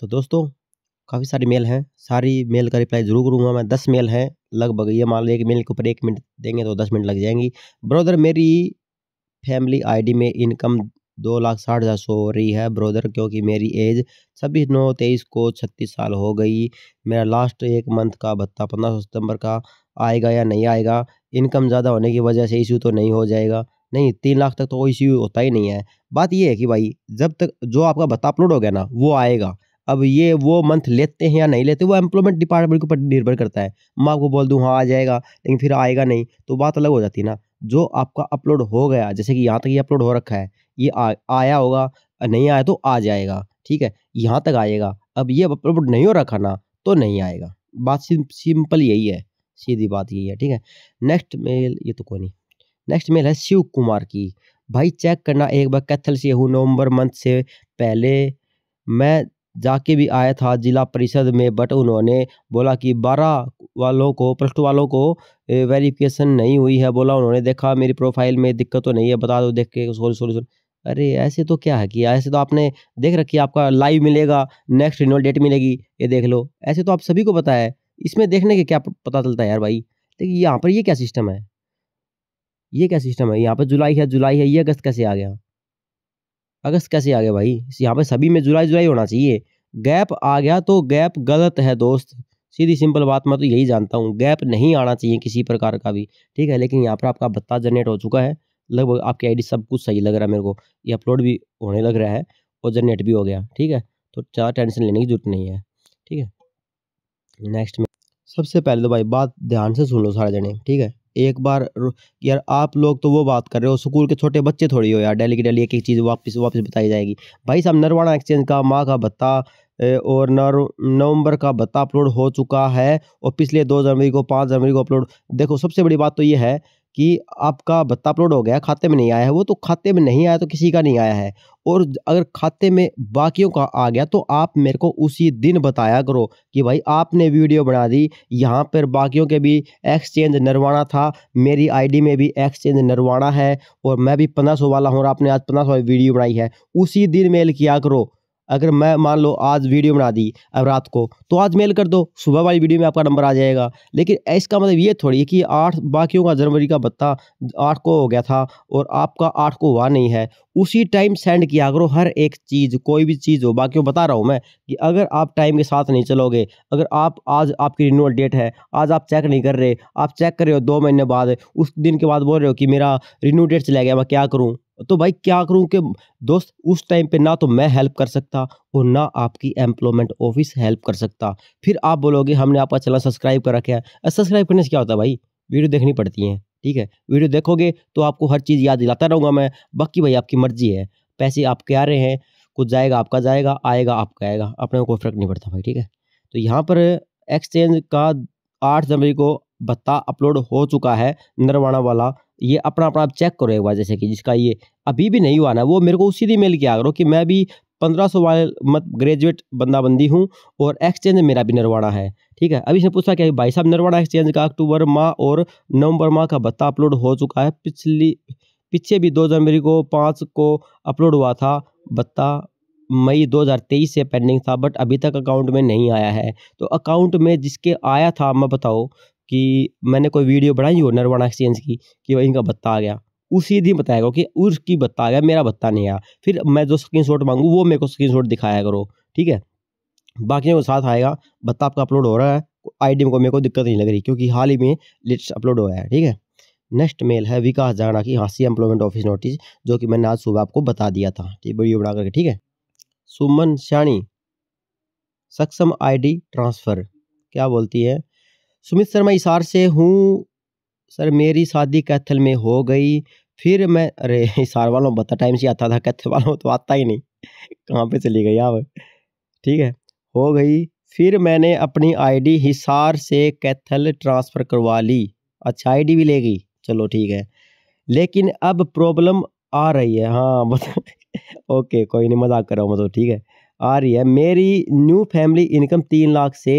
तो दोस्तों काफ़ी सारी मेल हैं सारी मेल का रिप्लाई जरूर करूँगा मैं दस मेल हैं लगभग ये मान लो एक मेल के ऊपर एक मिनट देंगे तो दस मिनट लग जाएंगी ब्रदर मेरी फैमिली आईडी में इनकम दो लाख साठ हज़ार सो हो रही है ब्रदर क्योंकि मेरी एज छब्बीस नौ तेईस को छत्तीस साल हो गई मेरा लास्ट एक मंथ का भत्ता पंद्रह सौ सितम्बर का आएगा या नहीं आएगा इनकम ज़्यादा होने की वजह से इशू तो नहीं हो जाएगा नहीं तीन लाख तक तो कोई इश्यू होता ही नहीं है बात ये है कि भाई जब तक जो आपका भत्ता अपलोड हो गया ना वो आएगा अब ये वो मंथ लेते हैं या नहीं लेते वो एम्प्लॉयमेंट डिपार्टमेंट के ऊपर निर्भर करता है मैं आपको बोल दूँ हाँ आ जाएगा लेकिन फिर आएगा नहीं तो बात अलग हो जाती है ना जो आपका अपलोड हो गया जैसे कि यहाँ तक ये अपलोड हो रखा है ये आ, आया होगा नहीं आया तो आ जाएगा ठीक है यहाँ तक आएगा अब ये अपलोड नहीं हो रखा ना तो नहीं आएगा बात सिंपल यही है सीधी बात यही है ठीक है नेक्स्ट मेल ये तो कोई नहीं नेक्स्ट मेल है शिव कुमार की भाई चेक करना एक बार कैथल से हूँ नवंबर मंथ से पहले मैं जाके भी आया था जिला परिषद में बट उन्होंने बोला कि बारह वालों को प्लस टू वालों को वेरिफिकेशन नहीं हुई है बोला उन्होंने देखा मेरी प्रोफाइल में दिक्कत तो नहीं है बता दो देख के सॉरी सॉरी सॉरी अरे ऐसे तो क्या है कि ऐसे तो आपने देख रखी आपका लाइव मिलेगा नेक्स्ट रिनोल डेट मिलेगी ये देख लो ऐसे तो आप सभी को पता है इसमें देखने के क्या पता चलता है यार भाई देखिए यहाँ पर ये क्या सिस्टम है ये क्या सिस्टम है यहाँ पर जुलाई है जुलाई है ये अगस्त कैसे आ गया अगस्त कैसे आ गया भाई यहाँ पर सभी में जुलाई जुलाई होना चाहिए गैप आ गया तो गैप गलत है दोस्त सीधी सिंपल बात मैं तो यही जानता हूँ गैप नहीं आना चाहिए किसी प्रकार का भी ठीक है लेकिन यहाँ पर आपका भत्ता जनरेट हो चुका है लगभग आपकी आईडी सब कुछ सही लग रहा है मेरे को ये अपलोड भी होने लग रहा है और जनरेट भी हो गया ठीक है तो ज़्यादा टेंशन लेने की जरूरत नहीं है ठीक है नेक्स्ट में सबसे पहले तो भाई बात ध्यान से सुन लो सारे जने ठीक है एक बार यार आप लोग तो वो बात कर रहे हो स्कूल के छोटे बच्चे थोड़ी हो यार डेली की डेली एक एक चीज़ वापस वापस बताई जाएगी भाई साहब नरवाना एक्सचेंज का माँ का भत्ता और नवंबर का भत्ता अपलोड हो चुका है और पिछले दो जनवरी को पाँच जनवरी को अपलोड देखो सबसे बड़ी बात तो ये है कि आपका भत्ता अपलोड हो गया खाते में नहीं आया है वो तो खाते में नहीं आया तो किसी का नहीं आया है और अगर खाते में बाकियों का आ गया तो आप मेरे को उसी दिन बताया करो कि भाई आपने वीडियो बना दी यहाँ पर बाकियों के भी एक्सचेंज नरवाना था मेरी आईडी में भी एक्सचेंज नरवाना है और मैं भी पंद्रह वाला हूँ और आपने आज पंद्रह वीडियो बनाई है उसी दिन मेल किया करो अगर मैं मान लो आज वीडियो बना दी अब रात को तो आज मेल कर दो सुबह वाली वीडियो में आपका नंबर आ जाएगा लेकिन इसका मतलब ये थोड़ी है कि आठ बाकियों का जनवरी का बत्ता आठ को हो गया था और आपका आठ को हुआ नहीं है उसी टाइम सेंड किया करो हर एक चीज़ कोई भी चीज़ हो बाकी बता रहा हूँ मैं कि अगर आप टाइम के साथ नहीं चलोगे अगर आप आज आपकी रिन्यूअल डेट है आज आप चेक नहीं कर रहे आप चेक कर रहे हो दो महीने बाद उस दिन के बाद बोल रहे हो कि मेरा रिन्यू डेट चला गया मैं क्या करूँ तो भाई क्या करूं कि दोस्त उस टाइम पे ना तो मैं हेल्प कर सकता और ना आपकी एम्प्लॉयमेंट ऑफिस हेल्प कर सकता फिर आप बोलोगे हमने आपका चैनल सब्सक्राइब कर रखा है सब्सक्राइब करने से क्या होता है भाई वीडियो देखनी पड़ती है ठीक है वीडियो देखोगे तो आपको हर चीज़ याद दिलाता रहूँगा मैं बाकी भाई आपकी मर्जी है पैसे आपके आ रहे हैं कुछ जाएगा आपका जाएगा आएगा आपका आएगा अपने कोई फ़र्क नहीं पड़ता भाई ठीक है तो यहाँ पर एक्सचेंज का आठ जनवरी को बत्ता अपलोड हो चुका है नरवाना वाला ये अपना अपना आप चेक करो एक बार जैसे कि जिसका ये अभी भी नहीं हुआ ना वो मेरे को उसी दिन मेल किया करो कि मैं भी पंद्रह सौ वाले मत ग्रेजुएट बंदाबंदी हूँ और एक्सचेंज मेरा भी नरवाड़ा है ठीक है अभी इसने पूछा क्या भाई साहब नरवाड़ा एक्सचेंज का अक्टूबर माह और नवंबर माह का भत्ता अपलोड हो चुका है पिछली पीछे भी दो जनवरी को पाँच को अपलोड हुआ था भत्ता मई 2023 से पेंडिंग था बट अभी तक अकाउंट में नहीं आया है तो अकाउंट में जिसके आया था मैं बताओ कि मैंने कोई वीडियो बनाई हो नरवाना एक्सचेंज की कि भाई इनका भत्ता आ गया उसी दिन बताएगा कि उसकी भत्ता आ गया मेरा भत्ता नहीं आया फिर मैं जो स्क्रीन शॉट मांगू वो मेरे को स्क्रीन शॉट दिखाया करो ठीक है बाकी को साथ आएगा भत्ता आपका अपलोड हो रहा है आईडी को मेरे को दिक्कत नहीं लग रही क्योंकि हाल ही में लेटेस्ट अपलोड हुआ है ठीक है नेक्स्ट मेल है विकास जाना की सी एम्प्लॉयमेंट ऑफिस नोटिस जो कि मैंने आज सुबह आपको बता दिया था वीडियो बना करके ठीक है सुमन श्याणी सक्षम आईडी ट्रांसफ़र क्या बोलती है सुमित शर्मा इसार से हूँ सर मेरी शादी कैथल में हो गई फिर मैं अरे हिसार वालों बता टाइम से आता था कैथल वालों तो आता ही नहीं कहाँ पे चली गई आप ठीक है हो गई फिर मैंने अपनी आईडी हिसार से कैथल ट्रांसफ़र करवा ली अच्छा आईडी भी ले गई चलो ठीक है लेकिन अब प्रॉब्लम आ रही है हाँ बता ओके कोई नहीं मजाक कर रहा हूँ मतलब ठीक है आ रही है मेरी न्यू फैमिली इनकम तीन लाख से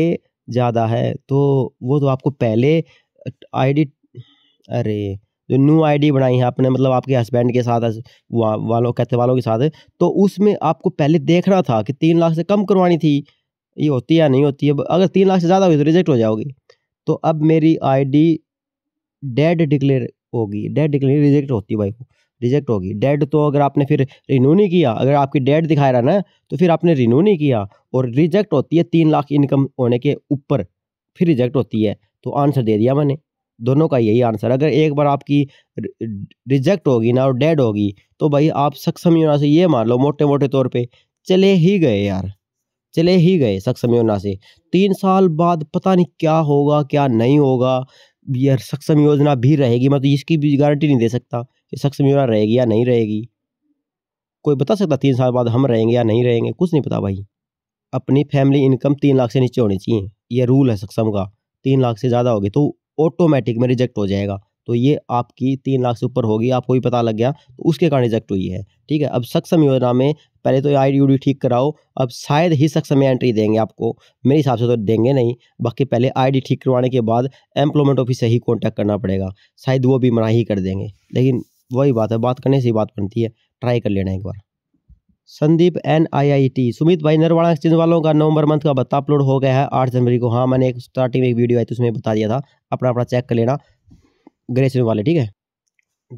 ज़्यादा है तो वो तो आपको पहले आईडी अरे जो न्यू आईडी बनाई है आपने मतलब आपके हस्बैंड के साथ वा, वालों कहते वालों के साथ तो उसमें आपको पहले देखना था कि तीन लाख से कम करवानी थी ये होती है या नहीं होती अब अगर तीन लाख से ज़्यादा होगी तो रिजेक्ट हो जाओगी तो अब मेरी आईडी डेड डिक्लेयर होगी डेड डिक्लेयर रिजेक्ट होती है भाई रिजेक्ट होगी डेड तो अगर आपने फिर रिन्यू नहीं किया अगर आपकी डेड दिखाया रहा ना तो फिर आपने रिन्यू नहीं किया और रिजेक्ट होती है तीन लाख इनकम होने के ऊपर फिर रिजेक्ट होती है तो आंसर दे दिया मैंने दोनों का यही आंसर अगर एक बार आपकी रिजेक्ट होगी ना और डेड होगी तो भाई आप सक्षम योजना से ये मान लो मोटे मोटे तौर पे चले ही गए यार चले ही गए सक्षम योजना से तीन साल बाद पता नहीं क्या होगा क्या नहीं होगा यार सक्षम योजना भी रहेगी मैं तो इसकी भी गारंटी नहीं दे सकता कि शख्स मेरा रहेगी या नहीं रहेगी कोई बता सकता तीन साल बाद हम रहेंगे या नहीं रहेंगे कुछ नहीं पता भाई अपनी फैमिली इनकम तीन लाख से नीचे होनी चाहिए यह रूल है सक्षम का तीन लाख से ज़्यादा होगी तो ऑटोमेटिक में रिजेक्ट हो जाएगा तो ये आपकी तीन लाख से ऊपर होगी आपको भी पता लग गया तो उसके कारण रिजेक्ट हुई है ठीक है अब सक्षम योजना में पहले तो आई डी ठीक कराओ अब शायद ही सक्षम में एंट्री देंगे आपको मेरे हिसाब से तो देंगे नहीं बाकी पहले आई ठीक करवाने के बाद एम्प्लॉयमेंट ऑफिस से ही कॉन्टैक्ट करना पड़ेगा शायद वो भी मना ही कर देंगे लेकिन वही बात है बात करने से ही बात बनती है ट्राई कर लेना एक बार Sandeep N I I T Sumit भाई नरवाड़ा एक्सचेंज वालों का नवंबर मंथ का भत्ता अपलोड हो गया है आठ जनवरी को हाँ मैंने एक स्टार्टिंग में एक वीडियो आई थी उसमें बता दिया था अपना अपना चेक कर लेना ग्रेस वाले ठीक है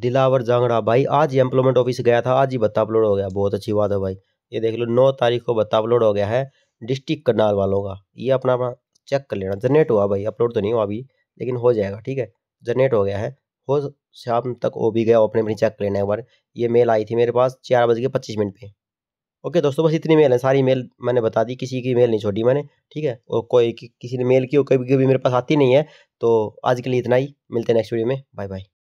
दिलावर जांगड़ा भाई आज ही एम्प्लॉयमेंट ऑफिस गया था आज ही भत्ता अपलोड हो गया बहुत अच्छी बात है भाई ये देख लो नौ तारीख को भत्ता अपलोड हो गया है डिस्ट्रिक्ट करनाल वालों का ये अपना अपना चेक कर लेना जनरेट हुआ भाई अपलोड तो नहीं हुआ अभी लेकिन हो जाएगा ठीक है जनरेट हो गया है हो शाम तक ओ भी गया ओपन चेक कर लेना एक बार ये मेल आई थी मेरे पास चार बज के पच्चीस मिनट पे ओके दोस्तों बस इतनी मेल है सारी मेल मैंने बता दी किसी की मेल नहीं छोड़ी मैंने ठीक है और कोई कि, किसी ने मेल की कभी कभी मेरे पास आती नहीं है तो आज के लिए इतना ही मिलते हैं नेक्स्ट वीडियो में बाय बाय